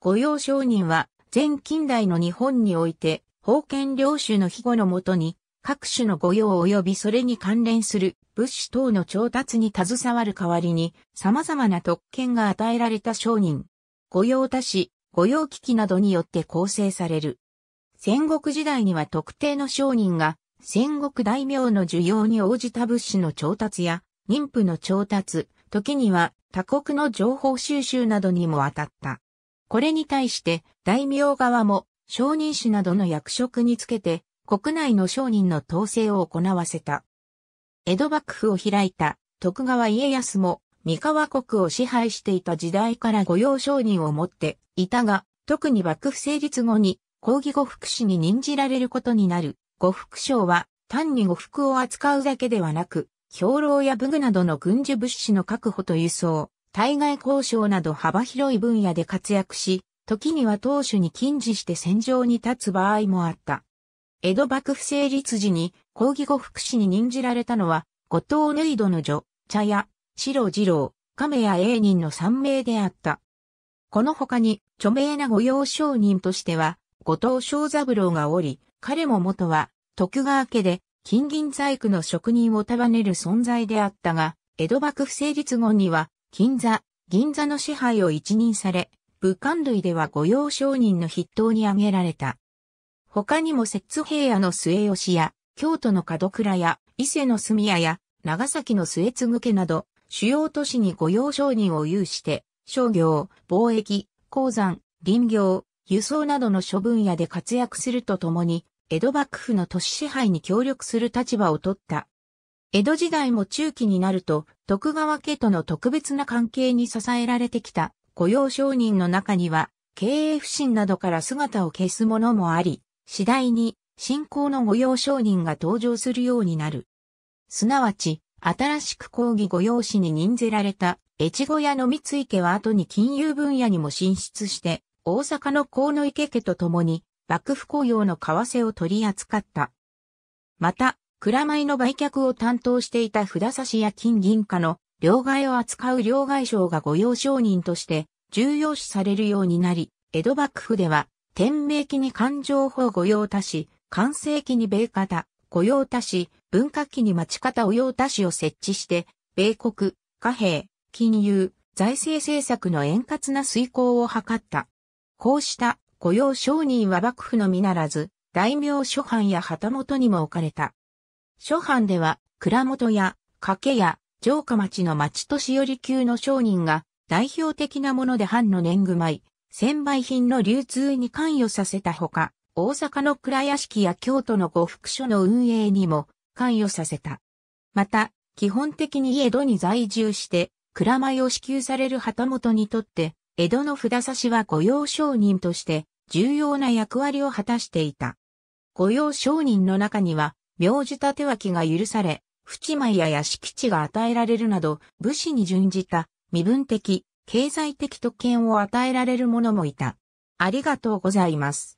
御用商人は、前近代の日本において、封建領主の庇護のもとに、各種の御用及びそれに関連する物資等の調達に携わる代わりに、様々な特権が与えられた商人。御用達、御用機器などによって構成される。戦国時代には特定の商人が、戦国大名の需要に応じた物資の調達や、妊婦の調達、時には他国の情報収集などにも当たった。これに対して大名側も商人士などの役職につけて国内の商人の統制を行わせた。江戸幕府を開いた徳川家康も三河国を支配していた時代から御用商人を持っていたが、特に幕府成立後に抗議御福祉に任じられることになる。御福商は単に御服を扱うだけではなく、兵糧や武具などの軍需物資の確保と輸送、対外交渉など幅広い分野で活躍し、時には当主に禁じして戦場に立つ場合もあった。江戸幕府成立時に抗議後福祉に任じられたのは、後藤縫戸の女、茶屋、白二郎、亀屋永人の3名であった。この他に著名な御用商人としては、後藤正三郎がおり、彼も元は徳川家で金銀細工の職人を束ねる存在であったが、江戸幕府成立後には金座、銀座の支配を一任され、武漢類では御用商人の筆頭に挙げられた。他にも摂津平野の末吉や、京都の門倉や、伊勢の住屋や、長崎の末継家など、主要都市に御用商人を有して、商業、貿易、鉱山、林業、輸送などの諸分野で活躍するとともに、江戸幕府の都市支配に協力する立場を取った。江戸時代も中期になると、徳川家との特別な関係に支えられてきた御用商人の中には、経営不振などから姿を消すももあり、次第に信仰の御用商人が登場するようになる。すなわち、新しく講義御用紙に任ぜられた越後屋の三井家は後に金融分野にも進出して、大阪の河野池家と共に、幕府雇用の為替を取り扱った。また、蔵米の売却を担当していた札差しや金銀貨の両替を扱う両替商が御用商人として重要視されるようになり、江戸幕府では、天明期に勘定法御用達、完成期に米方、御用達、文化期に町方御用達を設置して、米国、貨幣、金融、財政政策の円滑な遂行を図った。こうした御用商人は幕府のみならず、大名諸藩や旗本にも置かれた。諸藩では、蔵元や、掛屋、城下町の町年寄り級の商人が、代表的なもので藩の年貢米、専売品の流通に関与させたほか、大阪の蔵屋敷や京都の呉服所の運営にも関与させた。また、基本的に江戸に在住して、蔵米を支給される旗本にとって、江戸の札差しは御用商人として重要な役割を果たしていた。御用商人の中には、名字立脇が許され、淵前や屋敷地が与えられるなど、武士に準じた身分的、経済的特権を与えられる者もいた。ありがとうございます。